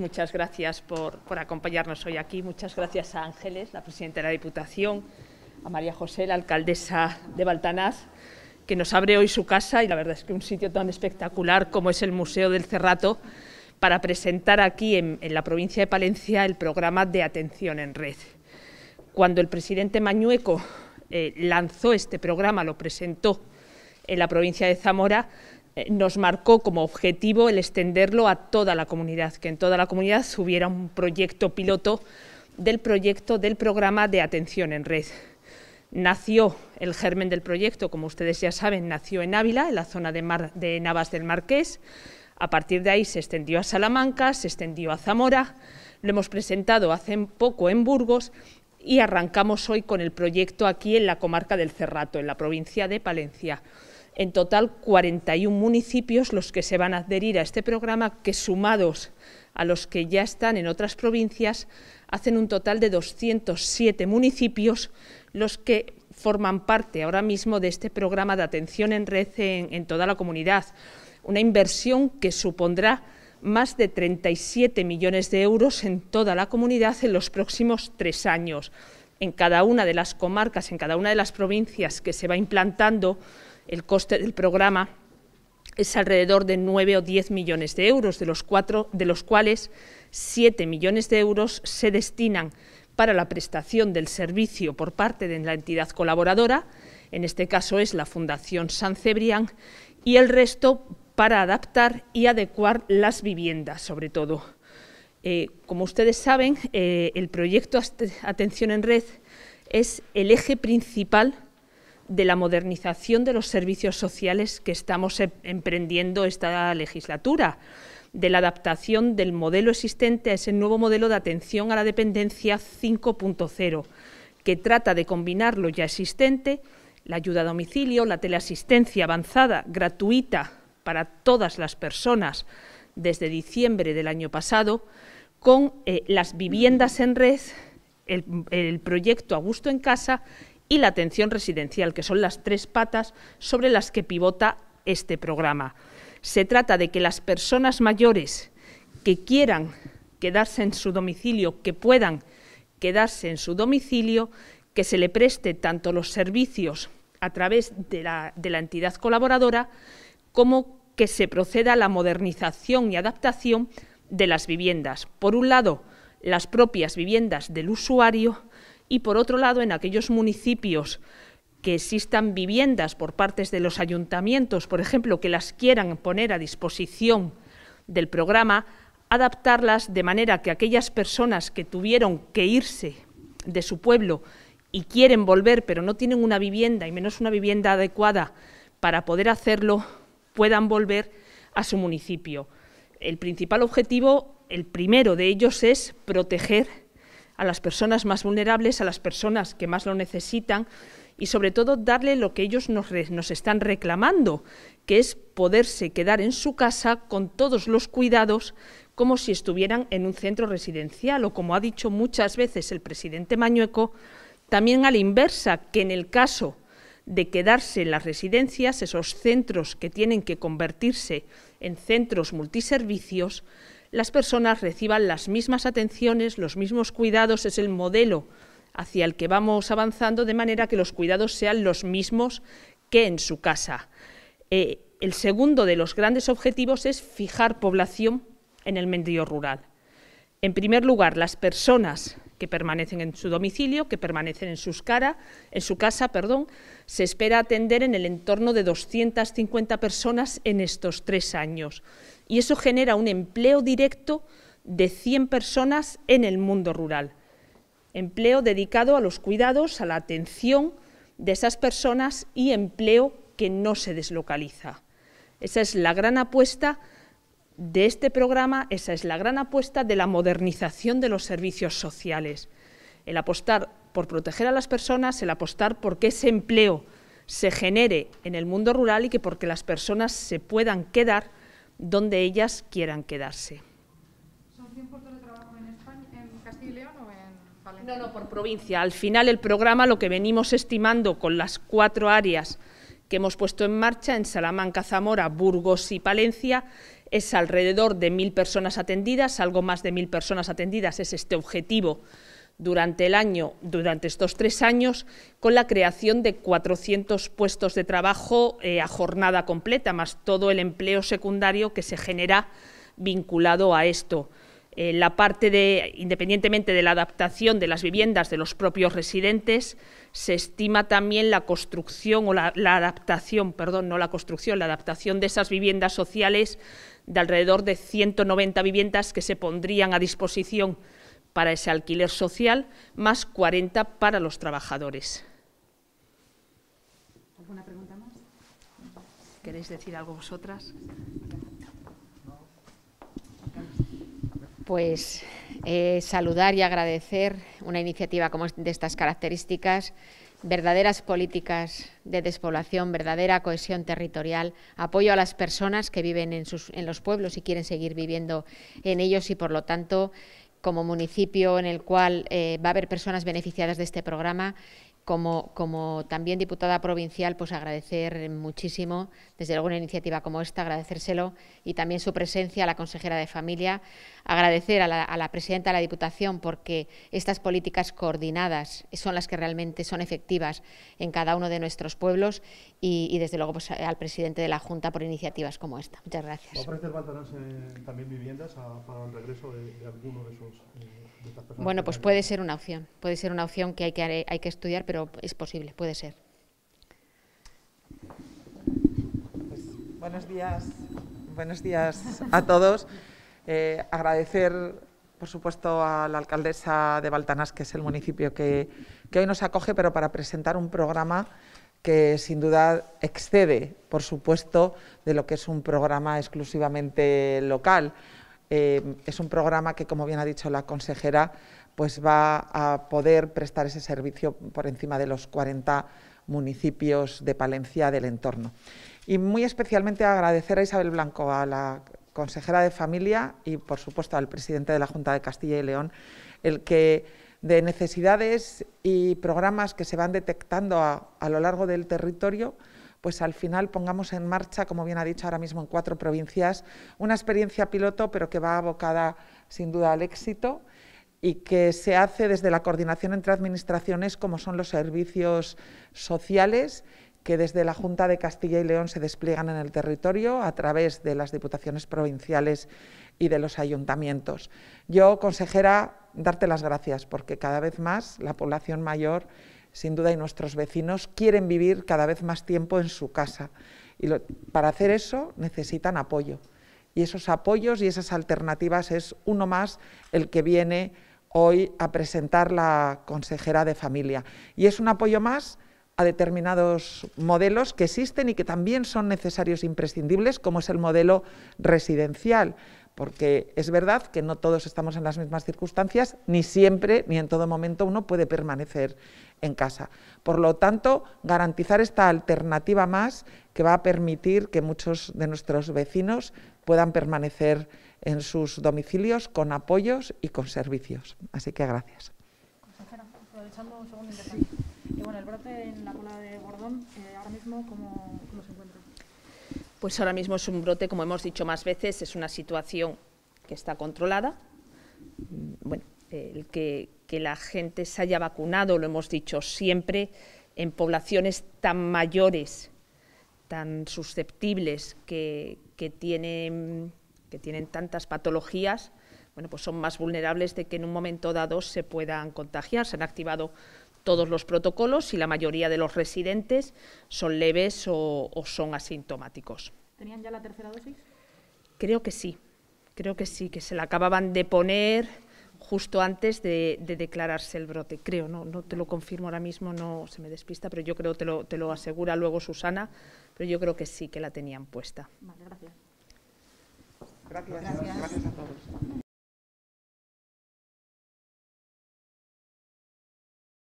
Muchas gracias por, acompañarnos hoy aquí. Muchas gracias a Ángeles, la presidenta de la Diputación, a María José, la alcaldesa de Baltanás, que nos abre hoy su casa y la verdad es que un sitio tan espectacular como es el Museo del Cerrato para presentar aquí en, la provincia de Palencia el programa de atención en red. Cuando el presidente Mañueco eh, lanzó este programa, lo presentó en la provincia de Zamora, eh, nos marcó como objetivo el extenderlo a toda la comunidad, que en toda la comunidad hubiera un proyecto piloto del proyecto del programa de atención en red. Nació el germen del proyecto, como ustedes ya saben, nació en Ávila, en la zona de Navas del Marqués. A partir de ahí se extendió a Salamanca, se extendió a Zamora, lo hemos presentado hace poco en Burgos y arrancamos hoy con el proyecto aquí en la comarca del Cerrato, en la provincia de Palencia en total 41 municipios los que se van a adherir a este programa, que sumados a los que ya están en otras provincias, hacen un total de 207 municipios los que forman parte ahora mismo de este programa de atención en red en, toda la comunidad. Una inversión que supondrá más de 37 millones de euros en toda la comunidad en los próximos tres años. En cada una de las comarcas, en cada una de las provincias que se va implantando, el coste del programa es alrededor de 9 o 10 millones de euros, de los, cuatro, de los cuales 7 millones de euros se destinan para la prestación del servicio por parte de la entidad colaboradora, en este caso es la Fundación San Cebrián, y el resto para adaptar y adecuar las viviendas, sobre todo. Eh, como ustedes saben, eh, el proyecto Atención en Red es el eje principal de la modernización de los servicios sociales que estamos em, emprendiendo esta legislatura, de la adaptación del modelo existente a ese nuevo modelo de atención a la dependencia 5.0, que trata de combinar lo ya existente, la ayuda a domicilio, la teleasistencia avanzada, gratuita para todas las personas desde diciembre del año pasado, con eh, las viviendas en red, el proyecto A Gusto en Casa y la atención residencial, que son las tres patas sobre las que pivota este programa. Se trata de que las personas mayores que quieran quedarse en su domicilio, que puedan quedarse en su domicilio, que se le preste tanto los servicios a través de la, de la entidad colaboradora como que se proceda a la modernización y adaptación de las viviendas. Por un lado, las propias viviendas del usuario y por otro lado en aquellos municipios que existan viviendas por partes de los ayuntamientos, por ejemplo, que las quieran poner a disposición del programa, adaptarlas de manera que aquellas personas que tuvieron que irse de su pueblo y quieren volver, pero no tienen una vivienda y menos una vivienda adecuada para poder hacerlo, puedan volver a su municipio. El principal objetivo, el primero de ellos, es proteger a las personas más vulnerables, a las personas que más lo necesitan y sobre todo darle lo que ellos nos, están reclamando, que es poderse quedar en su casa con todos los cuidados como si estuvieran en un centro residencial o como ha dicho muchas veces el presidente Mañueco, también a la inversa, que en el caso de quedarse en las residencias, esos centros que tienen que convertirse en centros multiservicios, las personas reciban las mismas atenciones, los mismos cuidados, es el modelo hacia el que vamos avanzando, de manera que los cuidados sean los mismos que en su casa. Eh, el segundo de los grandes objetivos es fijar población en el medio rural. En primer lugar, las personas que permanecen en su domicilio, que permanecen en, sus cara, en su casa, perdón, se espera atender en el entorno de 250 personas en estos tres años. Y eso genera un empleo directo de 100 personas en el mundo rural. Empleo dedicado a los cuidados, a la atención de esas personas y empleo que no se deslocaliza. Esa es la gran apuesta de este programa, esa es la gran apuesta de la modernización de los servicios sociales. El apostar por proteger a las personas, el apostar por que ese empleo se genere en el mundo rural y que porque las personas se puedan quedar donde ellas quieran quedarse. ¿Son 100 de trabajo en, en Castilla y León o en palencia? No, no, por provincia. Al final el programa lo que venimos estimando con las cuatro áreas que hemos puesto en marcha en Salamanca, Zamora, Burgos y Palencia es alrededor de mil personas atendidas, algo más de mil personas atendidas es este objetivo durante el año, durante estos tres años, con la creación de 400 puestos de trabajo eh, a jornada completa, más todo el empleo secundario que se genera vinculado a esto. Eh, la parte de, independientemente de la adaptación de las viviendas de los propios residentes, se estima también la construcción o la, adaptación, perdón, no la construcción, la adaptación de esas viviendas sociales de alrededor de 190 viviendas que se pondrían a disposición para ese alquiler social, más 40 para los trabajadores. ¿Alguna pregunta más? ¿Queréis decir algo vosotras? Pues eh, saludar y agradecer una iniciativa como de estas características, verdaderas políticas de despoblación, verdadera cohesión territorial, apoyo a las personas que viven en, sus, en los pueblos y quieren seguir viviendo en ellos y, por lo tanto, como municipio en el cual eh, va a haber personas beneficiadas de este programa, como, también diputada provincial, pues agradecer muchísimo, desde luego una iniciativa como esta, agradecérselo y también su presencia a la consejera de Familia, agradecer a la, presidenta de la Diputación porque estas políticas coordinadas son las que realmente son efectivas en cada uno de nuestros pueblos y, desde luego pues, al presidente de la Junta por iniciativas como esta. Muchas gracias. bueno, pues puede ser una opción, puede ser una opción que hay que, hay que estudiar, pero es posible, puede ser. Pues, buenos días, buenos días a todos. Eh, agradecer, por supuesto, a la alcaldesa de Baltanás, que es el municipio que, hoy nos acoge, pero para presentar un programa que sin duda excede, por supuesto, de lo que es un programa exclusivamente local. Eh, es un programa que, como bien ha dicho la consejera, pues va a poder prestar ese servicio por encima de los 40 municipios de Palencia del entorno. Y muy especialmente agradecer a Isabel Blanco, a la consejera de Familia y, por supuesto, al presidente de la Junta de Castilla y León, el que de necesidades y programas que se van detectando a, lo largo del territorio, pues al final pongamos en marcha, como bien ha dicho ahora mismo en cuatro provincias, una experiencia piloto, pero que va abocada sin duda al éxito y que se hace desde la coordinación entre administraciones como son los servicios sociales que desde la Junta de Castilla y León se despliegan en el territorio a través de las diputaciones provinciales y de los ayuntamientos. Yo, consejera, darte las gracias porque cada vez más la población mayor, sin duda, y nuestros vecinos quieren vivir cada vez más tiempo en su casa. Y para hacer eso necesitan apoyo. Y esos apoyos y esas alternativas es uno más el que viene hoy a presentar la consejera de familia. Y es un apoyo más a determinados modelos que existen y que también son necesarios e imprescindibles, como es el modelo residencial, porque es verdad que no todos estamos en las mismas circunstancias, ni siempre, ni en todo momento uno puede permanecer en casa. Por lo tanto, garantizar esta alternativa más que va a permitir que muchos de nuestros vecinos puedan permanecer en sus domicilios con apoyos y con servicios. Así que gracias. Consejera, aprovechando un segundo y eh, bueno, el brote en la cola de Gordón, eh, ahora mismo, ¿cómo, se encuentra? Pues ahora mismo es un brote, como hemos dicho más veces, es una situación que está controlada. Mm, bueno, el que, la gente se haya vacunado, lo hemos dicho siempre, en poblaciones tan mayores, tan susceptibles, que, que tienen que tienen tantas patologías, bueno, pues son más vulnerables de que en un momento dado se puedan contagiar. Se han activado todos los protocolos y la mayoría de los residentes son leves o, son asintomáticos. ¿Tenían ya la tercera dosis? Creo que sí, creo que sí, que se la acababan de poner justo antes de, declararse el brote. Creo, no, no te lo confirmo ahora mismo, no se me despista, pero yo creo, te lo, te lo asegura luego Susana, pero yo creo que sí, que la tenían puesta. Vale, gracias. Gracias, gracias, a todos.